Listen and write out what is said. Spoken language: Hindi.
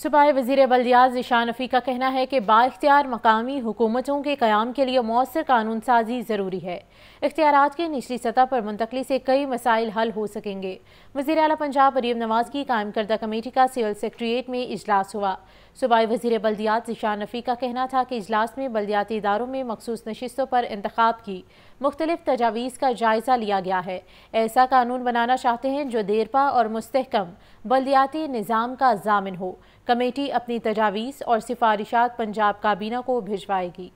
सुबह वजीर बल्दियात ईशान रफ़ी का कहना है कि बाख्तियार मकामी हुकूमतों के क्याम के लिए मौसर कानून साजी ज़रूरी है इख्तियार के निचली सतह पर मुंतकली से कई मसाइल हल हो सकेंगे वजी अला पंजाब अरीब नवाज़ की कायम करदा कमेटी का सिविल सेक्रट्रिएट में इजलास हुआ सुबह वजीर बल्दियात ईशान रफ़ी का कहना था कि इजलास में बल्दियाती इदारों में मखसूस नशस्तों पर इंतब की मुख्तलिफ तजावीज़ का जायज़ा लिया गया है ऐसा कानून बनाना चाहते हैं जो देरपा और मुस्तकम बल्दियाती निज़ाम का जामिन हो कमेटी अपनी तजावीज़ और सिफारिशात पंजाब काबीना को भिजवाएगी